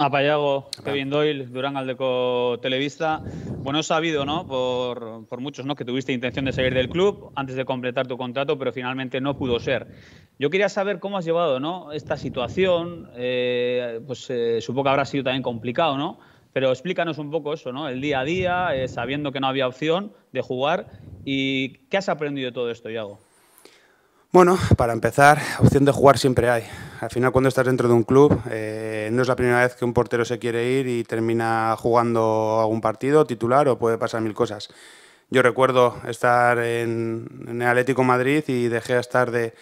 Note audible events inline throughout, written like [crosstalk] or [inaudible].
Apayago, Kevin Doyle, Durán Aldeco Televista. Bueno, es sabido, ¿no? Por, por, muchos, ¿no? Que tuviste intención de salir del club antes de completar tu contrato, pero finalmente no pudo ser. Yo quería saber cómo has llevado, ¿no? Esta situación, eh, pues eh, supongo que habrá sido también complicado, ¿no? Pero explícanos un poco eso, ¿no? El día a día, eh, sabiendo que no había opción de jugar. ¿Y qué has aprendido de todo esto, Iago? Bueno, para empezar, opción de jugar siempre hay. Al final, cuando estás dentro de un club, eh, no es la primera vez que un portero se quiere ir y termina jugando algún partido, titular o puede pasar mil cosas. Yo recuerdo estar en, Atlético Madrid y dejé estar de,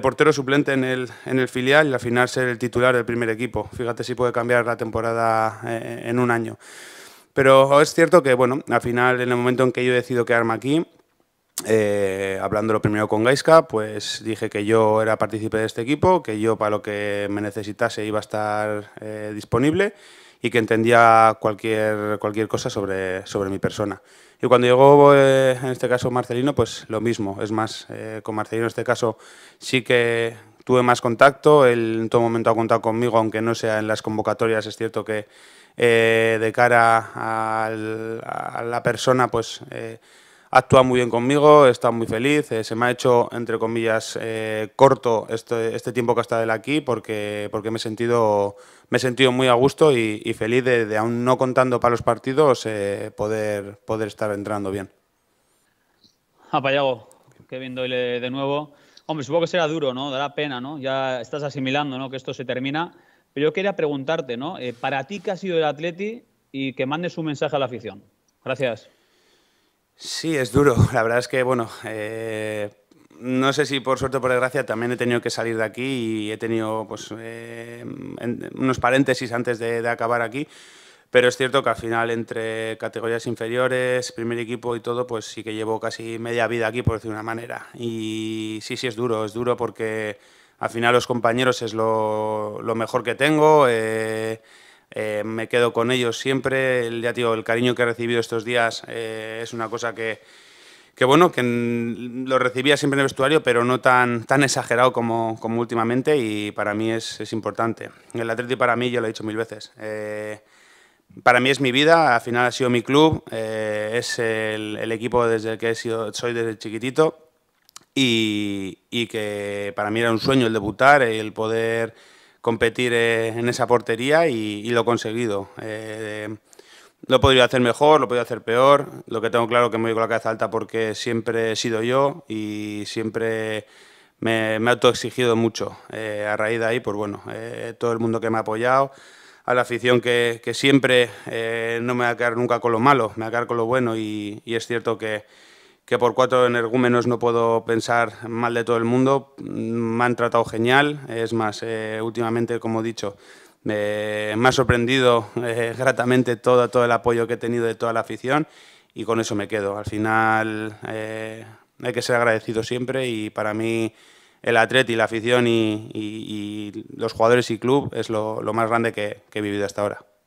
portero suplente en el, filial y al final ser el titular del primer equipo. Fíjate si puede cambiar la temporada eh, en un año. Pero es cierto que, bueno, al final, en el momento en que yo decido quedarme aquí, eh, lo primero con Gaiska, pues dije que yo era partícipe de este equipo, que yo para lo que me necesitase iba a estar eh, disponible y que entendía cualquier, cualquier cosa sobre, sobre mi persona. Y cuando llegó, eh, en este caso, Marcelino, pues lo mismo. Es más, eh, con Marcelino en este caso sí que tuve más contacto, él en todo momento ha contado conmigo, aunque no sea en las convocatorias, es cierto que de cara a la persona, pues actúa muy bien conmigo, está muy feliz, eh, se me ha hecho, entre comillas, eh, corto este, este, tiempo que ha estado él aquí porque, porque me, he sentido, me he sentido muy a gusto y, feliz de, aún no contando para los partidos, eh, poder, estar entrando bien. A ah, qué bien doyle de nuevo. Hombre, supongo que será duro, ¿no? Dará pena, ¿no? Ya estás asimilando, ¿no? Que esto se termina. Pero yo quería preguntarte, ¿no? para ti, ¿qué ha sido el Atleti? Y que mandes un mensaje a la afición. Gracias. Sí, es duro. [laughs] La verdad es que, bueno, eh, no sé si por suerte o por desgracia también he tenido que salir de aquí y he tenido pues, eh, unos paréntesis antes de, acabar aquí. Pero es cierto que al final entre categorías inferiores, primer equipo y todo, pues sí que llevo casi media vida aquí, por decir una manera. Y sí, sí es duro, es duro porque al final los compañeros es lo, mejor que tengo. Eh, eh, me quedo con ellos siempre. El, ya el cariño que he recibido estos días eh, es una cosa que, que bueno, que lo recibía siempre en el vestuario, pero no tan, tan exagerado como, últimamente y para mí es, importante. El Atleti para mí, yo lo he dicho mil veces, eh, para mí es mi vida, al final ha sido mi club, es el, equipo desde el que he sido, soy desde chiquitito y, y que para mí era un sueño el debutar, el poder competir eh, en esa portería y, lo conseguido. lo he eh, hacer mejor, lo he hacer peor. Lo que tengo claro que me voy con la cabeza alta porque siempre he sido yo y siempre me, ha he autoexigido mucho. Eh, a raíz de ahí, pues bueno, todo el mundo que me ha apoyado, a la afición que, siempre no me va a quedar nunca con lo malo, me va a quedar con lo bueno y es cierto que que por cuatro energúmenos no puedo pensar mal de todo el mundo. Me han tratado genial. Es más, eh, últimamente, como he dicho, me ha sorprendido eh, [laughs] gratamente todo, todo el apoyo que he tenido de toda la afición y con eso me quedo. Al final eh, hay que ser agradecido siempre y para mí el atleti, la afición y, los jugadores y club es lo, más grande que he vivido hasta ahora.